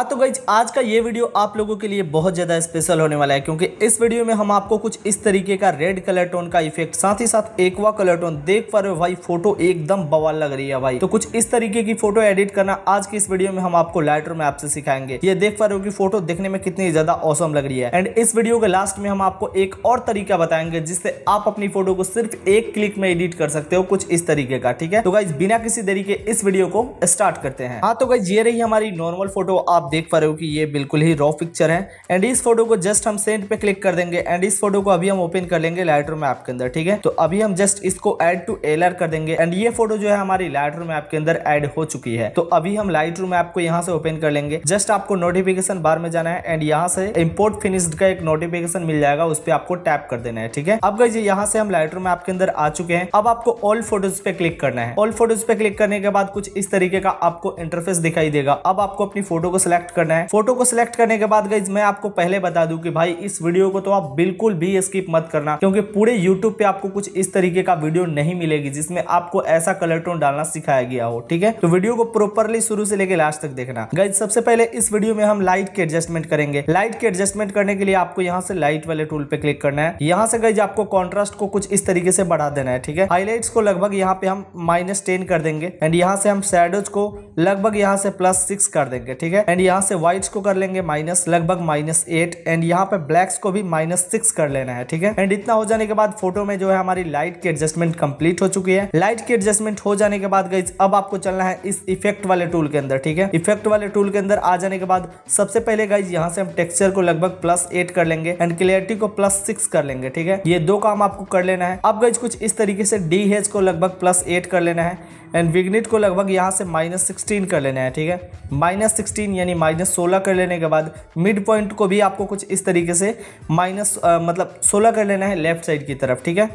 हाँ तो गई आज का ये वीडियो आप लोगों के लिए बहुत ज़्यादा स्पेशल होने वाला है क्योंकि इस वीडियो में हम आपको कुछ इस तरीके का रेड कलर टोन का इफेक्ट साथ ही साथ एक्वा कलर टोन देख पा रहे हो भाई फोटो एकदम बवाल लग रही है भाई तो कुछ इस तरीके की फोटो एडिट करना आज की इस वीडियो में हम आपको लाइटर में आपसे सिखाएंगे ये देख पा रहे हो कि फोटो देखने में कितनी ज़्यादा औसम लग रही है एंड इस वीडियो के लास्ट में हम आपको एक और तरीका बताएंगे जिससे आप अपनी फोटो को सिर्फ एक क्लिक में एडिट कर सकते हो कुछ इस तरीके का ठीक है तो गाइज बिना किसी तरीके इस वीडियो को स्टार्ट करते हैं हाँ तो गाइज ये रही हमारी नॉर्मल फोटो आप देख पा रहे हो कि ये बिल्कुल ही रॉ पिक्चर है एंड इस फोटो को जस्ट हम सेंड पे क्लिक कर देंगे एंड इस फोटो को अभी हम ओपन कर लेंगे लाइटर मैप के अंदर ठीक है तो अभी हम जस्ट इसको एड टू एल कर देंगे एंड ये फोटो जो है हमारी लाइटर मैप के अंदर एड हो चुकी है तो अभी हम लाइट रूम ऐप को यहाँ से ओपन कर लेंगे जस्ट आपको नोटिफिकेशन बार में जाना है एंड यहाँ से इम्पोर्ट फिनिश्ड का एक नोटिफिकेशन मिल जाएगा उस पर आपको टैप कर देना है ठीक है अब गई यहाँ से हम लाइट रूम ऐप के अंदर आ चुके हैं अब आपको ऑल फोटोज पे क्लिक करना है ऑल फोटोज पे क्लिक करने के बाद कुछ इस तरीके का आपको इंटरफेस दिखाई देगा अब आपको अपनी फोटो को सिलेक्ट सिलेक्ट करना है फोटो को सिलेक्ट करने के बाद गई मैं आपको पहले बता दूं कि भाई इस वीडियो को तो आप बिल्कुल भी स्किप मत करना क्योंकि पूरे यूट्यूब पे आपको कुछ इस तरीके का वीडियो नहीं मिलेगी जिसमें आपको ऐसा कलर टोन डालना सिखाया गया हो ठीक है तो वीडियो को प्रोपरली शुरू से लेकर लास्ट तक देखना गई सबसे पहले इस वीडियो में हम लाइट के एडजस्टमेंट करेंगे लाइट के एडजस्टमेंट करने के लिए आपको यहाँ से लाइट वाले टूल पे क्लिक करना है यहाँ से गई आपको कॉन्ट्रास्ट को कुछ इस तरीके से बढ़ा देना है ठीक है हाईलाइट को लगभग यहाँ पे हम माइनस टेन कर देंगे एंड यहाँ से हम शेडोज को लगभग यहाँ से प्लस सिक्स कर देंगे ठीक है एंड एंड यहाँ से व्हाइट्स को कर लेंगे माइनस लगभग माइनस एट एंड यहाँ पे ब्लैक्स को भी माइनस सिक्स कर लेना है ठीक है एंड इतना हो जाने के बाद फोटो में जो है हमारी लाइट की एडजस्टमेंट कंप्लीट हो चुकी है लाइट की एडजस्टमेंट हो जाने के बाद गई अब आपको चलना है इस इफेक्ट वाले टूल के अंदर ठीक है इफेक्ट वाले टूल के अंदर आ जाने के बाद सबसे पहले गाइज यहाँ से हम टेक्सचर को लगभग प्लस एट कर लेंगे एंड क्लियरिटी को प्लस सिक्स कर लेंगे ठीक है ये दो काम आपको कर लेना है अब गाइज कुछ इस तरीके से डी हेज को लगभग प्लस एट कर लेना है एंड विग्निट को लगभग यहाँ से माइनस सिक्सटीन कर लेना है ठीक है माइनस सिक्सटीन यानी माइनस सोलह कर लेने के बाद मिड पॉइंट को भी आपको कुछ इस तरीके से माइनस मतलब सोलह कर लेना है लेफ्ट साइड की तरफ ठीक है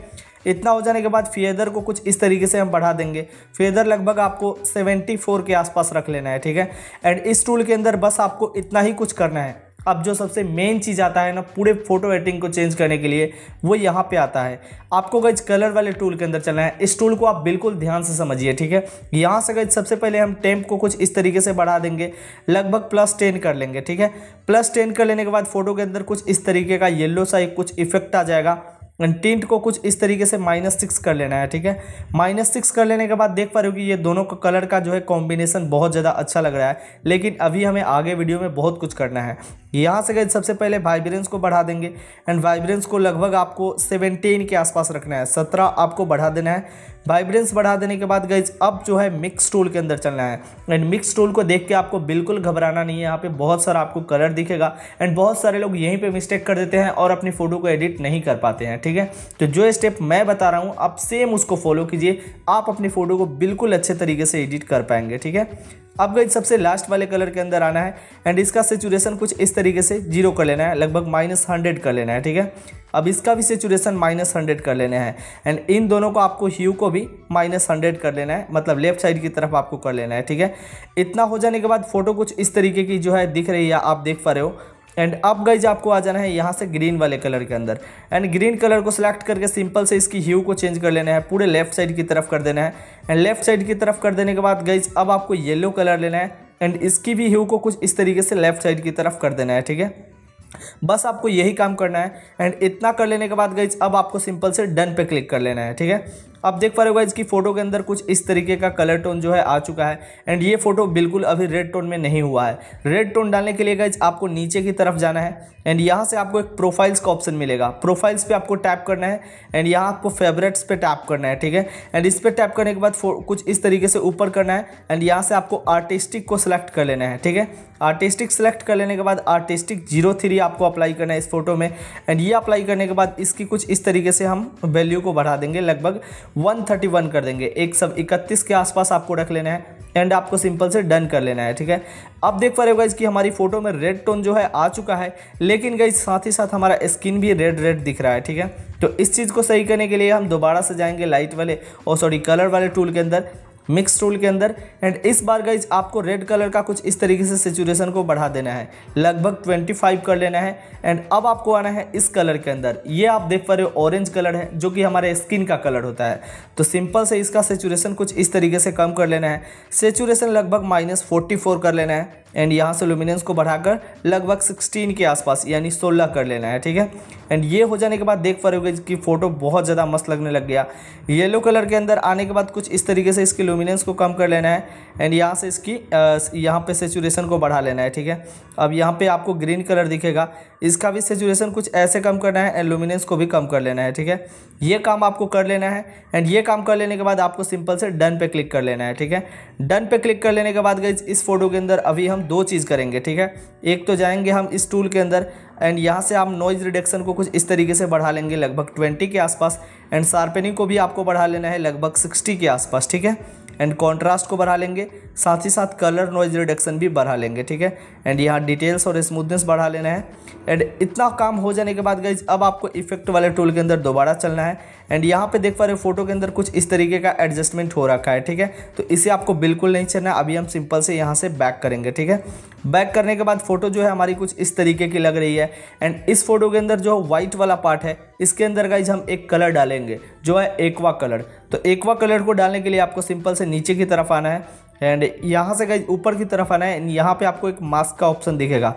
इतना हो जाने के बाद फेदर को कुछ इस तरीके से हम बढ़ा देंगे फेदर लगभग आपको 74 के आसपास रख लेना है ठीक है एंड इस टूल के अंदर बस आपको इतना ही कुछ करना है अब जो सबसे मेन चीज़ आता है ना पूरे फोटो एडिटिंग को चेंज करने के लिए वो यहाँ पे आता है आपको गई कलर वाले टूल के अंदर चलना है इस टूल को आप बिल्कुल ध्यान से समझिए ठीक है यहाँ से गई सबसे पहले हम टेम्प को कुछ इस तरीके से बढ़ा देंगे लगभग प्लस टेन कर लेंगे ठीक है प्लस टेन कर लेने के बाद फोटो के अंदर कुछ इस तरीके का येल्लो सा एक कुछ इफेक्ट आ जाएगा टिंट को कुछ इस तरीके से माइनस सिक्स कर लेना है ठीक है माइनस सिक्स कर लेने के बाद देख पा रहे हो कि ये दोनों का कलर का जो है कॉम्बिनेशन बहुत ज़्यादा अच्छा लग रहा है लेकिन अभी हमें आगे वीडियो में बहुत कुछ करना है यहाँ से गए सबसे पहले वाइब्रेंस को बढ़ा देंगे एंड वाइब्रेंस को लगभग आपको सेवनटीन के आसपास रखना है सत्रह आपको बढ़ा देना है वाइब्रेंस बढ़ा देने के बाद गईज अब जो है मिक्स टूल के अंदर चलना है एंड मिक्स टूल को देख के आपको बिल्कुल घबराना नहीं है यहाँ पे बहुत सारा आपको कलर दिखेगा एंड बहुत सारे लोग यहीं पे मिस्टेक कर देते हैं और अपनी फ़ोटो को एडिट नहीं कर पाते हैं ठीक है तो जो स्टेप मैं बता रहा हूँ आप सेम उसको फॉलो कीजिए आप अपनी फ़ोटो को बिल्कुल अच्छे तरीके से एडिट कर पाएंगे ठीक है अब गई सबसे लास्ट वाले कलर के अंदर आना है एंड इसका सेचुरेशन कुछ इस तरीके से जीरो कर लेना है लगभग माइनस हंड्रेड कर लेना है ठीक है अब इसका भी सेचुरेशन माइनस हंड्रेड कर लेना है एंड इन दोनों को आपको ह्यू को भी माइनस हंड्रेड कर लेना है मतलब लेफ्ट साइड की तरफ आपको कर लेना है ठीक है इतना हो जाने के बाद फोटो कुछ इस तरीके की जो है दिख रही है आप देख पा रहे हो एंड अब गाइज आपको आ जाना है यहाँ से ग्रीन वाले कलर के अंदर एंड ग्रीन कलर को सिलेक्ट करके सिंपल से इसकी ह्यू को चेंज कर लेना है पूरे लेफ्ट साइड की तरफ कर देना है एंड लेफ्ट साइड की तरफ कर देने के बाद गाइज अब आपको येलो कलर लेना है एंड इसकी भी ह्यू को कुछ इस तरीके से लेफ्ट साइड की तरफ कर देना है ठीक है बस आपको यही काम करना है एंड इतना कर लेने के बाद गई अब आपको सिंपल से डन पे क्लिक कर लेना है ठीक है आप देख पा रहे हो इसकी फोटो के अंदर कुछ इस तरीके का कलर टोन जो है आ चुका है एंड ये फोटो बिल्कुल अभी रेड टोन में नहीं हुआ है रेड टोन डालने के लिए गाइज आपको नीचे की तरफ जाना है एंड यहाँ से आपको एक प्रोफाइल्स का ऑप्शन मिलेगा प्रोफाइल्स पे आपको टैप करना है एंड यहाँ आपको फेवरेट्स पे टैप करना है ठीक है एंड इस पर टैप करने के बाद कुछ इस तरीके से ऊपर करना है एंड यहाँ से आपको आर्टिस्टिक को सिलेक्ट कर लेना है ठीक है आर्टिस्टिक सेलेक्ट कर लेने के बाद आर्टिस्टिक जीरो थ्री आपको अप्लाई करना है इस फोटो में एंड ये अप्लाई करने के बाद इसकी कुछ इस तरीके से हम वैल्यू को बढ़ा देंगे लगभग 131 कर देंगे एक सब इकतीस के आसपास आपको रख लेना है एंड आपको सिंपल से डन कर लेना है ठीक है अब देख पा रहे हो गाइज कि हमारी फोटो में रेड टोन जो है आ चुका है लेकिन गई साथ ही साथ हमारा स्किन भी रेड रेड दिख रहा है ठीक है तो इस चीज़ को सही करने के लिए हम दोबारा से जाएंगे लाइट वाले और सॉरी कलर वाले टूल के अंदर मिक्स टूल के अंदर एंड इस बार गाइज आपको रेड कलर का कुछ इस तरीके से सेचुरेशन को बढ़ा देना है लगभग 25 कर लेना है एंड अब आपको आना है इस कलर के अंदर ये आप देख पा रहे हो ऑरेंज कलर है जो कि हमारे स्किन का कलर होता है तो सिंपल से इसका सेचुरेशन कुछ इस तरीके से कम कर लेना है सेचुरेशन लगभग माइनस कर लेना है एंड यहाँ से लुमिनेंस को बढ़ाकर लगभग सिक्सटीन के आसपास यानी सोलह कर लेना है ठीक है एंड ये हो जाने के बाद देख पा रहे हो कि फ़ोटो बहुत ज़्यादा मस्त लगने लग गया येलो कलर के अंदर आने के बाद कुछ इस तरीके से इसकी लुमिनेंस को कम कर लेना है एंड यहाँ से इसकी यहाँ पे सेचुरेशन को बढ़ा लेना है ठीक है अब यहाँ पे आपको ग्रीन कलर दिखेगा इसका भी सेचुरेशन कुछ ऐसे कम करना है एंड लुमिनेंस को भी कम कर लेना है ठीक है ये काम आपको कर लेना है एंड ये काम कर लेने के बाद आपको सिंपल से डन पे क्लिक कर लेना है ठीक है डन पे क्लिक कर लेने के बाद गई इस फोटो के अंदर अभी हम दो चीज़ करेंगे ठीक है एक तो जाएंगे हम इस टूल के अंदर एंड यहाँ से आप नॉइज़ रिडक्शन को कुछ इस तरीके से बढ़ा लेंगे लगभग ट्वेंटी के आसपास एंड शार्पनिंग को भी आपको बढ़ा लेना है लगभग सिक्सटी के आसपास ठीक है एंड कॉन्ट्रास्ट को बढ़ा लेंगे साथ ही साथ कलर नॉइज रिडक्शन भी बढ़ा लेंगे ठीक है एंड यहाँ डिटेल्स और स्मूथनेस बढ़ा लेना है एंड इतना काम हो जाने के बाद गाइज अब आपको इफेक्ट वाले टूल के अंदर दोबारा चलना है एंड यहाँ पे देख पा रहे फोटो के अंदर कुछ इस तरीके का एडजस्टमेंट हो रखा है ठीक है तो इसे आपको बिल्कुल नहीं चलना है अभी हम सिंपल से यहाँ से बैक करेंगे ठीक है बैक करने के बाद फोटो जो है हमारी कुछ इस तरीके की लग रही है एंड इस फोटो के अंदर जो व्हाइट वाला पार्ट है इसके अंदर गाइज हम एक कलर डालेंगे जो है एक्वा कलर तो एक्वा कलर को डालने के लिए आपको सिंपल से नीचे की तरफ आना है एंड यहाँ से ऊपर की तरफ आना है यहाँ पे आपको एक मास्क का ऑप्शन दिखेगा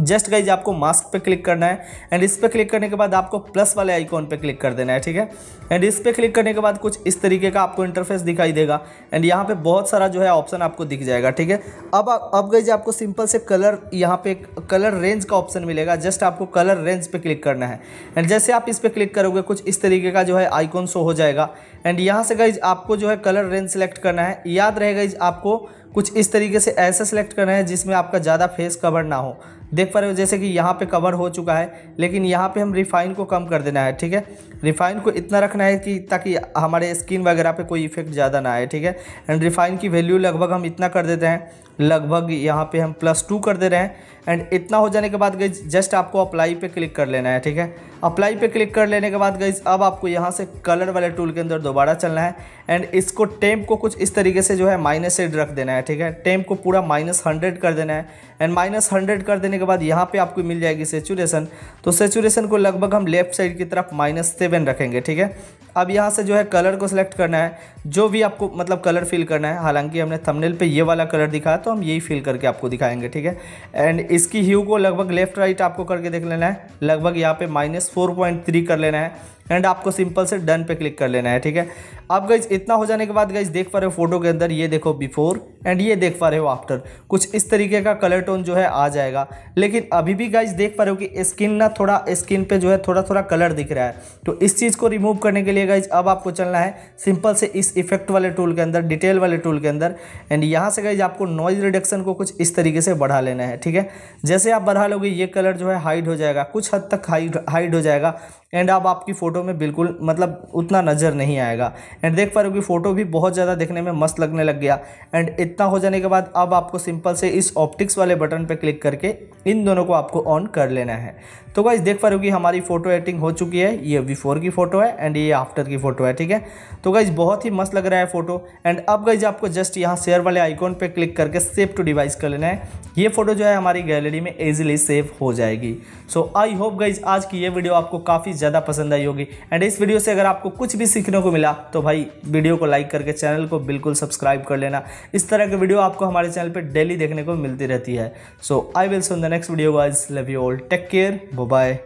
जस्ट गाइज आपको मास्क पे क्लिक करना है एंड इस पर क्लिक करने के बाद आपको प्लस वाले आइकॉन पे क्लिक कर देना है ठीक है एंड इस पर क्लिक करने के बाद कुछ इस तरीके का आपको इंटरफेस दिखाई देगा एंड यहाँ पे बहुत सारा जो है ऑप्शन आपको दिख जाएगा ठीक है अब अब गई आपको सिंपल से कलर यहाँ पे कलर रेंज का ऑप्शन मिलेगा जस्ट आपको कलर रेंज पर क्लिक करना है एंड जैसे आप इस पर क्लिक करोगे कुछ इस तरीके का जो है आइकॉन शो हो जाएगा एंड यहाँ से गई आपको जो है कलर रेंज सेलेक्ट करना है याद रहेगा आपको कुछ इस तरीके से ऐसा सेलेक्ट करना है जिसमें आपका ज़्यादा फेस कवर ना हो देख पा रहे हो जैसे कि यहाँ पे कवर हो चुका है लेकिन यहाँ पे हम रिफाइन को कम कर देना है ठीक है रिफाइन को इतना रखना है कि ताकि हमारे स्किन वगैरह पे कोई इफेक्ट ज़्यादा ना आए ठीक है एंड रिफाइन की वैल्यू लगभग हम इतना कर देते हैं लगभग यहाँ पे हम प्लस टू कर दे रहे हैं एंड इतना हो जाने के बाद गई जस्ट आपको अप्लाई पे क्लिक कर लेना है ठीक है अप्लाई पे क्लिक कर लेने के बाद गई अब आपको यहाँ से कलर वाले टूल के अंदर दोबारा चलना है एंड इसको टेम्प को कुछ इस तरीके से जो है माइनस एड रख देना है ठीक है टेम्प को पूरा माइनस हंड्रेड कर देना है एंड माइनस हंड्रेड कर देने के बाद यहाँ पर आपको मिल जाएगी सेचुरेशन तो सेचुरेशन को लगभग हम लेफ्ट साइड की तरफ माइनस सेवन रखेंगे ठीक है अब यहाँ से जो है कलर को सिलेक्ट करना है जो भी आपको मतलब कलर फिल करना है हालांकि हमने थंबनेल पे ये वाला कलर दिखाया तो हम यही फिल करके आपको दिखाएंगे ठीक है एंड इसकी ह्यू को लगभग लेफ्ट राइट आपको करके देख लेना है लगभग यहाँ पे माइनस फोर पॉइंट थ्री कर लेना है एंड आपको सिंपल से डन पे क्लिक कर लेना है ठीक है आप गाइज इतना हो जाने के बाद गाइज देख पा रहे हो फोटो के अंदर ये देखो बिफोर एंड ये देख पा रहे हो आफ्टर कुछ इस तरीके का कलर टोन जो है आ जाएगा लेकिन अभी भी गाइज देख पा रहे हो कि स्किन ना थोड़ा स्किन पे जो है थोड़ा थोड़ा कलर दिख रहा है तो इस चीज़ को रिमूव करने के लिए गाइज अब आपको चलना है सिंपल से इस इफेक्ट वाले टूल के अंदर डिटेल वाले टूल के अंदर एंड यहाँ से गाइज आपको नॉइज रिडक्शन को कुछ इस तरीके से बढ़ा लेना है ठीक है जैसे आप बढ़ा लोगे ये कलर जो है हाइड हो जाएगा कुछ हद तक हाइड हाइड हो जाएगा एंड अब आपकी फ़ोटो में बिल्कुल मतलब उतना नज़र नहीं आएगा एंड देख पा रहे हो कि फ़ोटो भी बहुत ज़्यादा देखने में मस्त लगने लग गया एंड इतना हो जाने के बाद अब आपको सिंपल से इस ऑप्टिक्स वाले बटन पर क्लिक करके इन दोनों को आपको ऑन कर लेना है तो गाइज देख पा रहे हो कि हमारी फ़ोटो एडिटिंग हो चुकी है ये बिफोर की फ़ोटो है एंड ये आफ्टर की फ़ोटो है ठीक है तो गाइज बहुत ही मस्त लग रहा है फ़ोटो एंड अब गाइज आपको जस्ट यहाँ शेयर वाले आइकॉन पर क्लिक करके सेव टू डिवाइस कर लेना है ये फ़ोटो जो है हमारी गैलरी में ईजिली सेव हो जाएगी सो आई होप गाइज आज की ये वीडियो आपको काफ़ी ज़्यादा पसंद आई होगी एंड इस वीडियो से अगर आपको कुछ भी सीखने को मिला तो भाई भाई वीडियो को लाइक करके चैनल को बिल्कुल सब्सक्राइब कर लेना इस तरह के वीडियो आपको हमारे चैनल पर डेली देखने को मिलती रहती है so I will sun the next video wise love you all take care bye